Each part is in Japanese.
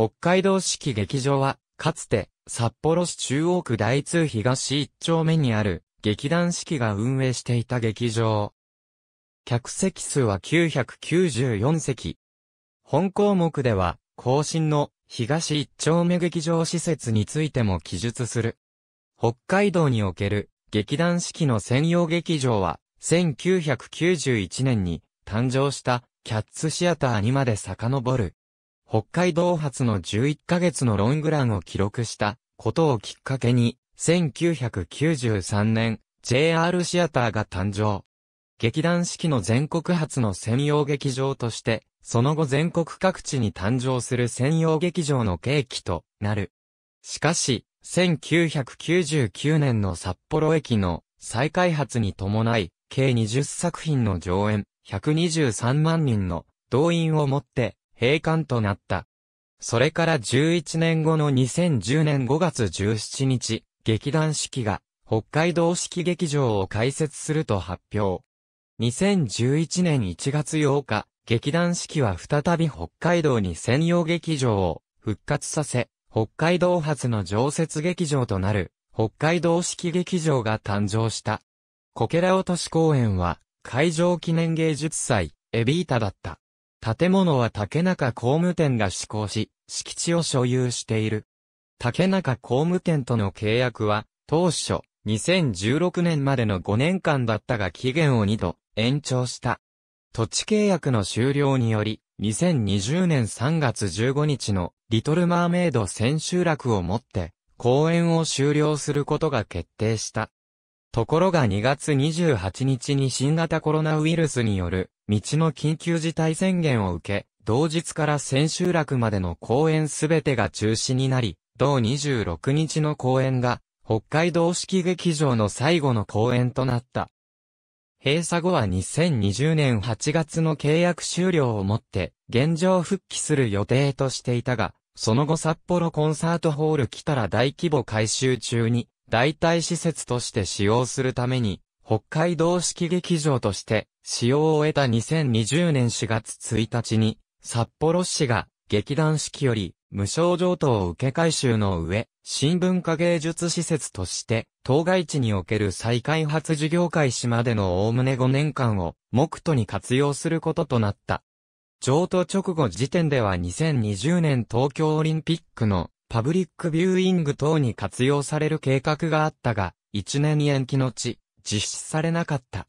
北海道式劇場は、かつて、札幌市中央区大通東一丁目にある、劇団四季が運営していた劇場。客席数は994席。本項目では、更新の東一丁目劇場施設についても記述する。北海道における劇団四季の専用劇場は、1991年に誕生したキャッツシアターにまで遡る。北海道発の11ヶ月のロングランを記録したことをきっかけに、1993年、JR シアターが誕生。劇団四季の全国発の専用劇場として、その後全国各地に誕生する専用劇場の契機となる。しかし、1999年の札幌駅の再開発に伴い、計20作品の上演、123万人の動員をもって、閉館となった。それから11年後の2010年5月17日、劇団四季が北海道式劇場を開設すると発表。2011年1月8日、劇団四季は再び北海道に専用劇場を復活させ、北海道発の常設劇場となる北海道式劇場が誕生した。こけら落とし公演は会場記念芸術祭エビータだった。建物は竹中工務店が施行し、敷地を所有している。竹中工務店との契約は、当初、2016年までの5年間だったが期限を2度延長した。土地契約の終了により、2020年3月15日のリトルマーメイド千秋楽をもって、公演を終了することが決定した。ところが2月28日に新型コロナウイルスによる道の緊急事態宣言を受け、同日から千秋楽までの公演すべてが中止になり、同26日の公演が、北海道式劇場の最後の公演となった。閉鎖後は2020年8月の契約終了をもって、現状復帰する予定としていたが、その後札幌コンサートホール来たら大規模改修中に、代替施設として使用するために、北海道式劇場として使用を終えた2020年4月1日に、札幌市が劇団式より無償譲渡を受け回収の上、新文化芸術施設として、当該地における再開発事業開始までのおおむね5年間を、目途に活用することとなった。譲渡直後時点では2020年東京オリンピックのパブリックビューイング等に活用される計画があったが、1年延期のち、実施されなかった。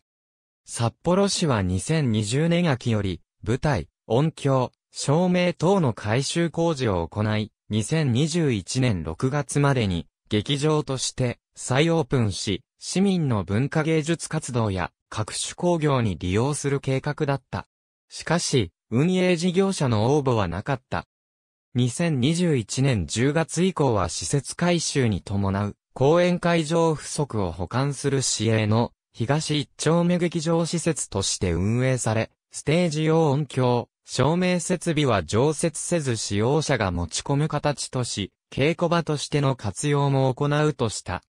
札幌市は2020年秋より、舞台、音響、照明等の改修工事を行い、2021年6月までに、劇場として再オープンし、市民の文化芸術活動や各種工業に利用する計画だった。しかし、運営事業者の応募はなかった。2021年10月以降は施設改修に伴う公演会場不足を補完する市営の東一丁目劇場施設として運営され、ステージ用音響、照明設備は常設せず使用者が持ち込む形とし、稽古場としての活用も行うとした。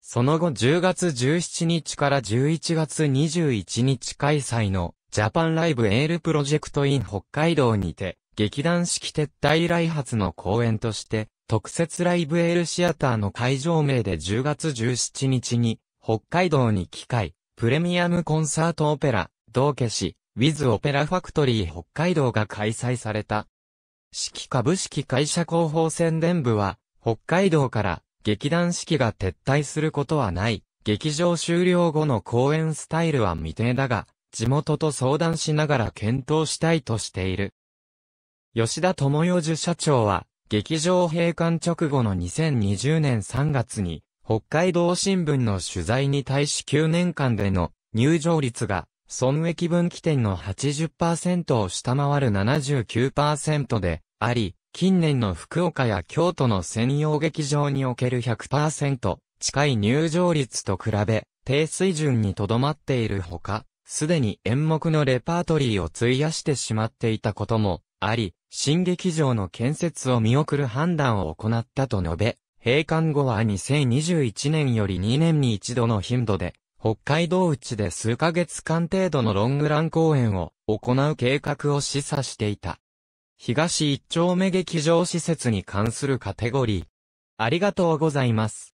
その後10月17日から11月21日開催のジャパンライブエールプロジェクトイン北海道にて、劇団式撤退来発の公演として、特設ライブエールシアターの会場名で10月17日に、北海道に機械、プレミアムコンサートオペラ、道化師、ウィズ・オペラファクトリー北海道が開催された。式株式会社広報宣伝部は、北海道から劇団式が撤退することはない。劇場終了後の公演スタイルは未定だが、地元と相談しながら検討したいとしている。吉田智代受社長は、劇場閉館直後の2020年3月に、北海道新聞の取材に対し9年間での入場率が、損益分岐点の80%を下回る79%であり、近年の福岡や京都の専用劇場における100%近い入場率と比べ、低水準にとどまっているほか、すでに演目のレパートリーを費やしてしまっていたこともあり、新劇場の建設を見送る判断を行ったと述べ、閉館後は2021年より2年に一度の頻度で、北海道内で数ヶ月間程度のロングラン公演を行う計画を示唆していた。東一丁目劇場施設に関するカテゴリー。ありがとうございます。